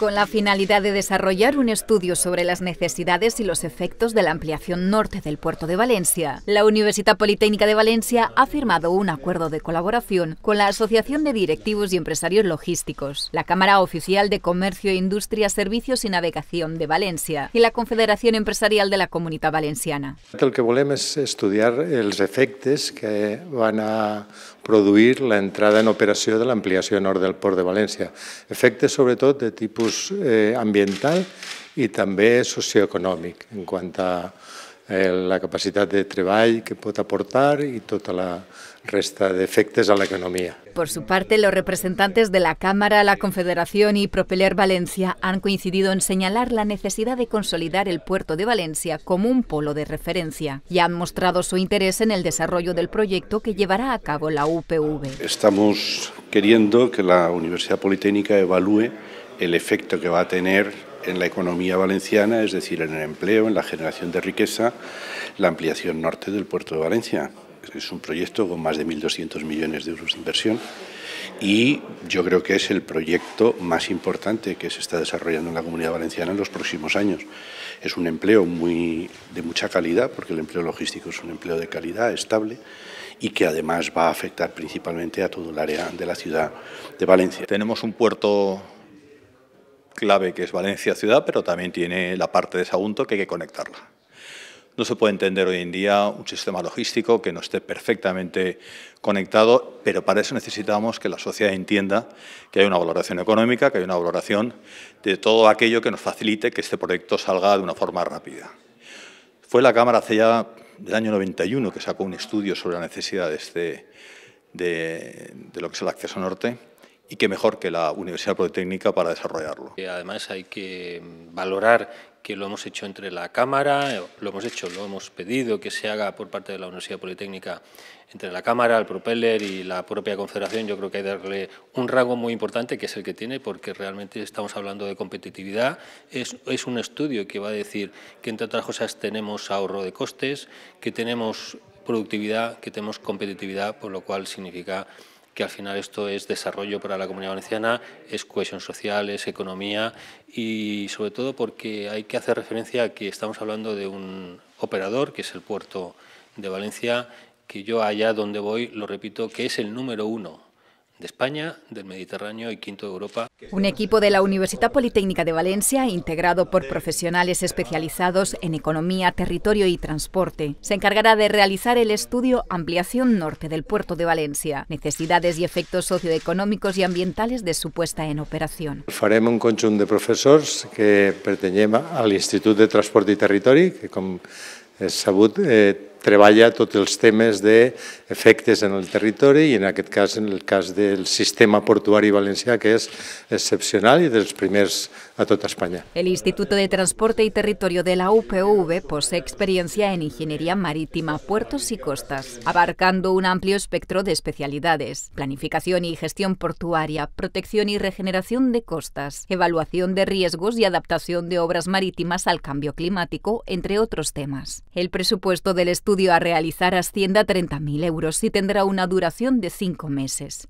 Con la finalidad de desarrollar un estudio sobre las necesidades y los efectos de la ampliación norte del puerto de Valencia, la Universidad Politécnica de Valencia ha firmado un acuerdo de colaboración con la Asociación de Directivos y Empresarios Logísticos, la Cámara Oficial de Comercio, Industria, Servicios y Navegación de Valencia y la Confederación Empresarial de la Comunidad Valenciana. Lo que queremos es estudiar los efectos que van a producir la entrada en operación de la ampliación norte del puerto de efectos sobre todo de tipo eh, ambiental y también socioeconómico en cuanto a eh, la capacidad de treball que puede aportar y toda la, resta de efectos a la economía. Por su parte, los representantes de la Cámara, la Confederación y Propeller Valencia han coincidido en señalar la necesidad de consolidar el puerto de Valencia como un polo de referencia y han mostrado su interés en el desarrollo del proyecto que llevará a cabo la UPV. Estamos queriendo que la Universidad Politécnica evalúe el efecto que va a tener en la economía valenciana, es decir, en el empleo, en la generación de riqueza, la ampliación norte del puerto de Valencia. Es un proyecto con más de 1.200 millones de euros de inversión y yo creo que es el proyecto más importante que se está desarrollando en la Comunidad Valenciana en los próximos años. Es un empleo muy, de mucha calidad, porque el empleo logístico es un empleo de calidad, estable, y que además va a afectar principalmente a todo el área de la ciudad de Valencia. Tenemos un puerto clave que es Valencia ciudad, pero también tiene la parte de Sagunto que hay que conectarla. No se puede entender hoy en día un sistema logístico que no esté perfectamente conectado, pero para eso necesitamos que la sociedad entienda que hay una valoración económica, que hay una valoración de todo aquello que nos facilite que este proyecto salga de una forma rápida. Fue la Cámara hace ya del año 91 que sacó un estudio sobre la necesidad de, este, de lo que es el acceso norte y qué mejor que la Universidad Politécnica para desarrollarlo. además hay que valorar que lo hemos hecho entre la Cámara, lo hemos hecho, lo hemos pedido que se haga por parte de la Universidad Politécnica entre la Cámara, el Propeller y la propia Confederación, yo creo que hay que darle un rango muy importante, que es el que tiene, porque realmente estamos hablando de competitividad. Es, es un estudio que va a decir que, entre otras cosas, tenemos ahorro de costes, que tenemos productividad, que tenemos competitividad, por lo cual significa que al final esto es desarrollo para la comunidad valenciana, es cohesión social, es economía y sobre todo porque hay que hacer referencia a que estamos hablando de un operador, que es el puerto de Valencia, que yo allá donde voy, lo repito, que es el número uno de España, del Mediterráneo y quinto de Europa. Un equipo de la Universidad Politécnica de Valencia, integrado por profesionales especializados en economía, territorio y transporte, se encargará de realizar el estudio Ampliación Norte del Puerto de Valencia, necesidades y efectos socioeconómicos y ambientales de su puesta en operación. Faremos un conjunto de profesores... que pertenecen al Instituto de Transporte y Territorio... que con Sabud eh, todos los temas de efectos en el territorio... ...y en aquest caso, en el caso del sistema portuari valencià, que es excepcional y de los primeros a toda España. El Instituto de Transporte y Territorio de la UPV posee experiencia en ingeniería marítima, puertos y costas, abarcando un amplio espectro de especialidades, planificación y gestión portuaria, protección y regeneración de costas, evaluación de riesgos y adaptación de obras marítimas al cambio climático, entre otros temas. El presupuesto del estudio estudio a realizar ascienda a 30.000 euros y tendrá una duración de cinco meses.